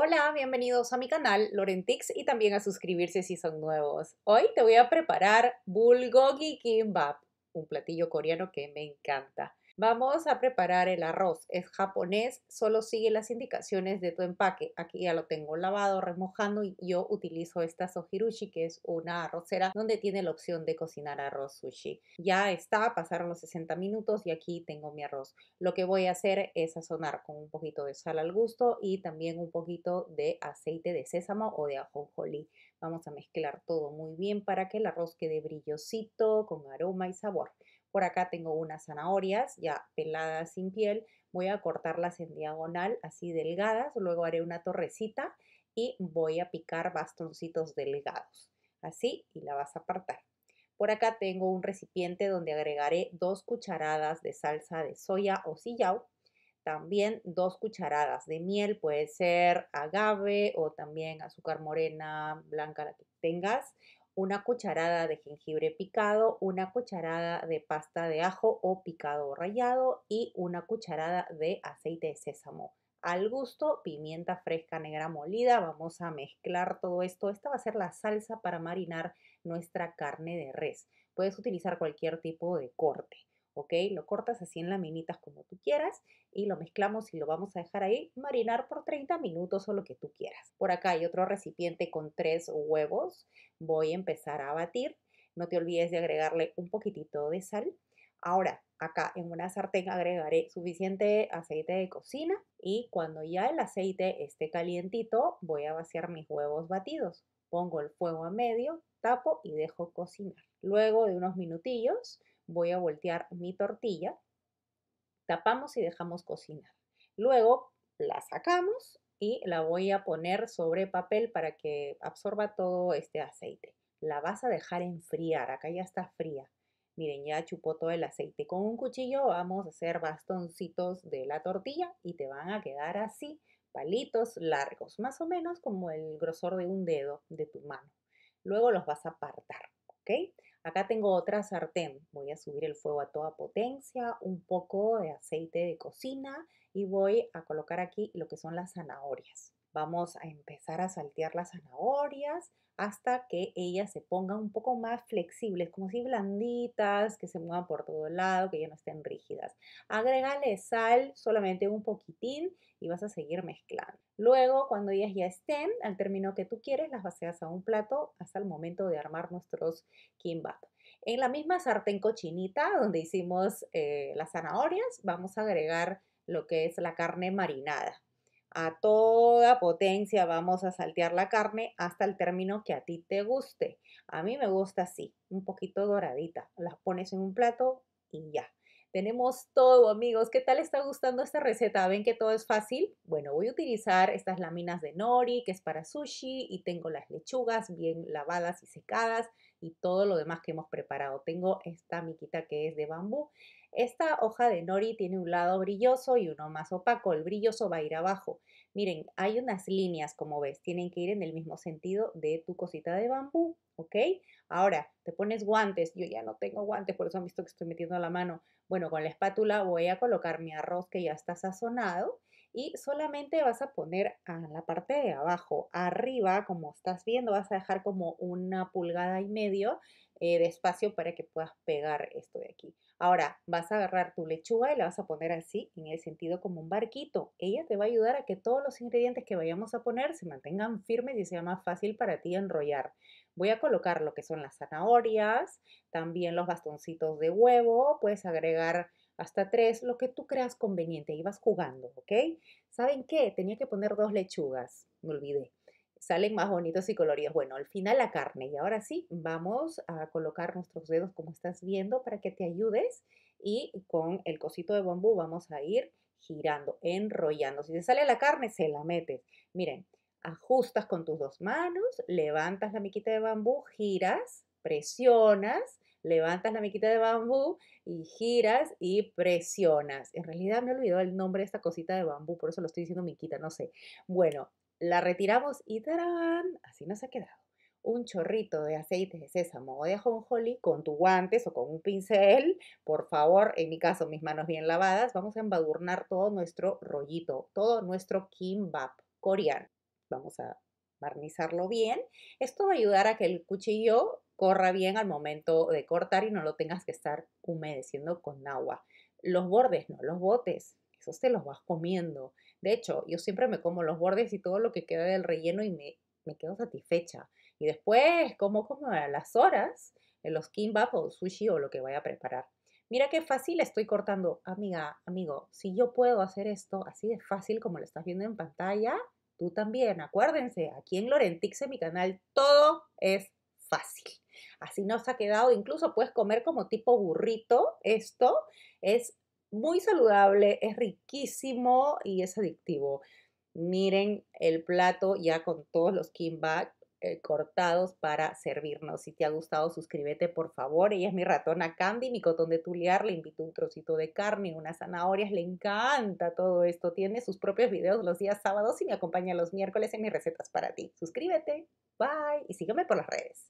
Hola, bienvenidos a mi canal Lorentix y también a suscribirse si son nuevos. Hoy te voy a preparar bulgogi kimbap, un platillo coreano que me encanta. Vamos a preparar el arroz. Es japonés, solo sigue las indicaciones de tu empaque. Aquí ya lo tengo lavado, remojando y yo utilizo esta Sohirushi, que es una arrocera donde tiene la opción de cocinar arroz sushi. Ya está, pasaron los 60 minutos y aquí tengo mi arroz. Lo que voy a hacer es sazonar con un poquito de sal al gusto y también un poquito de aceite de sésamo o de ajonjolí. Vamos a mezclar todo muy bien para que el arroz quede brillosito, con aroma y sabor. Por acá tengo unas zanahorias ya peladas sin piel. Voy a cortarlas en diagonal, así delgadas. Luego haré una torrecita y voy a picar bastoncitos delgados. Así y la vas a apartar. Por acá tengo un recipiente donde agregaré dos cucharadas de salsa de soya o sillao. También dos cucharadas de miel, puede ser agave o también azúcar morena, blanca, la que tengas una cucharada de jengibre picado, una cucharada de pasta de ajo o picado o rallado y una cucharada de aceite de sésamo. Al gusto, pimienta fresca negra molida. Vamos a mezclar todo esto. Esta va a ser la salsa para marinar nuestra carne de res. Puedes utilizar cualquier tipo de corte. Lo cortas así en laminitas como tú quieras y lo mezclamos y lo vamos a dejar ahí marinar por 30 minutos o lo que tú quieras. Por acá hay otro recipiente con tres huevos. Voy a empezar a batir. No te olvides de agregarle un poquitito de sal. Ahora, acá en una sartén agregaré suficiente aceite de cocina y cuando ya el aceite esté calientito voy a vaciar mis huevos batidos. Pongo el fuego a medio, tapo y dejo cocinar. Luego de unos minutillos voy a voltear mi tortilla, tapamos y dejamos cocinar. Luego la sacamos y la voy a poner sobre papel para que absorba todo este aceite. La vas a dejar enfriar, acá ya está fría. Miren, ya chupó todo el aceite. Con un cuchillo vamos a hacer bastoncitos de la tortilla y te van a quedar así, palitos largos, más o menos como el grosor de un dedo de tu mano. Luego los vas a apartar, ¿ok? Acá tengo otra sartén. Voy a subir el fuego a toda potencia, un poco de aceite de cocina y voy a colocar aquí lo que son las zanahorias. Vamos a empezar a saltear las zanahorias hasta que ellas se pongan un poco más flexibles, como si blanditas, que se muevan por todo el lado, que ya no estén rígidas. Agrégale sal solamente un poquitín y vas a seguir mezclando. Luego, cuando ellas ya estén, al término que tú quieres, las vacías a un plato hasta el momento de armar nuestros kimbap. En la misma sartén cochinita donde hicimos eh, las zanahorias, vamos a agregar lo que es la carne marinada a toda potencia vamos a saltear la carne hasta el término que a ti te guste. A mí me gusta así, un poquito doradita. Las pones en un plato y ya. Tenemos todo, amigos. ¿Qué tal está gustando esta receta? ¿Ven que todo es fácil? Bueno, voy a utilizar estas láminas de nori, que es para sushi, y tengo las lechugas bien lavadas y secadas y todo lo demás que hemos preparado. Tengo esta miquita que es de bambú esta hoja de nori tiene un lado brilloso y uno más opaco. El brilloso va a ir abajo. Miren, hay unas líneas, como ves, tienen que ir en el mismo sentido de tu cosita de bambú, ¿ok? Ahora, te pones guantes. Yo ya no tengo guantes, por eso han visto que estoy metiendo la mano. Bueno, con la espátula voy a colocar mi arroz que ya está sazonado y solamente vas a poner a la parte de abajo, arriba, como estás viendo, vas a dejar como una pulgada y medio eh, de espacio para que puedas pegar esto de aquí. Ahora vas a agarrar tu lechuga y la vas a poner así, en el sentido como un barquito. Ella te va a ayudar a que todos los ingredientes que vayamos a poner se mantengan firmes y sea más fácil para ti enrollar. Voy a colocar lo que son las zanahorias, también los bastoncitos de huevo, puedes agregar hasta tres, lo que tú creas conveniente, ibas jugando, ¿ok? ¿Saben qué? Tenía que poner dos lechugas, me olvidé. Salen más bonitos y coloridos. Bueno, al final la carne. Y ahora sí, vamos a colocar nuestros dedos como estás viendo para que te ayudes. Y con el cosito de bambú vamos a ir girando, enrollando. Si te sale la carne, se la metes. Miren, ajustas con tus dos manos, levantas la miquita de bambú, giras, presionas levantas la miquita de bambú y giras y presionas. En realidad me olvidó el nombre de esta cosita de bambú, por eso lo estoy diciendo miquita, no sé. Bueno, la retiramos y ¡tarán! Así nos ha quedado. Un chorrito de aceite de sésamo o de ajonjoli con tu guantes o con un pincel, por favor, en mi caso mis manos bien lavadas, vamos a embadurnar todo nuestro rollito, todo nuestro kimbap coreano. Vamos a barnizarlo bien. Esto va a ayudar a que el cuchillo corra bien al momento de cortar y no lo tengas que estar humedeciendo con agua. Los bordes, no los botes, eso te los vas comiendo. De hecho, yo siempre me como los bordes y todo lo que queda del relleno y me, me quedo satisfecha. Y después como como a las horas en los kimbap o sushi o lo que vaya a preparar. Mira qué fácil estoy cortando. Amiga, amigo, si yo puedo hacer esto así de fácil como lo estás viendo en pantalla, tú también. Acuérdense, aquí en Lorentix, en mi canal, todo es fácil. Así nos ha quedado, incluso puedes comer como tipo burrito. Esto es muy saludable, es riquísimo y es adictivo. Miren el plato ya con todos los kimba eh, cortados para servirnos. Si te ha gustado, suscríbete por favor. Ella es mi ratona Candy, mi cotón de tuliar. Le invito un trocito de carne, unas zanahorias. Le encanta todo esto. Tiene sus propios videos los días sábados y me acompaña los miércoles en mis recetas para ti. Suscríbete. Bye. Y sígueme por las redes.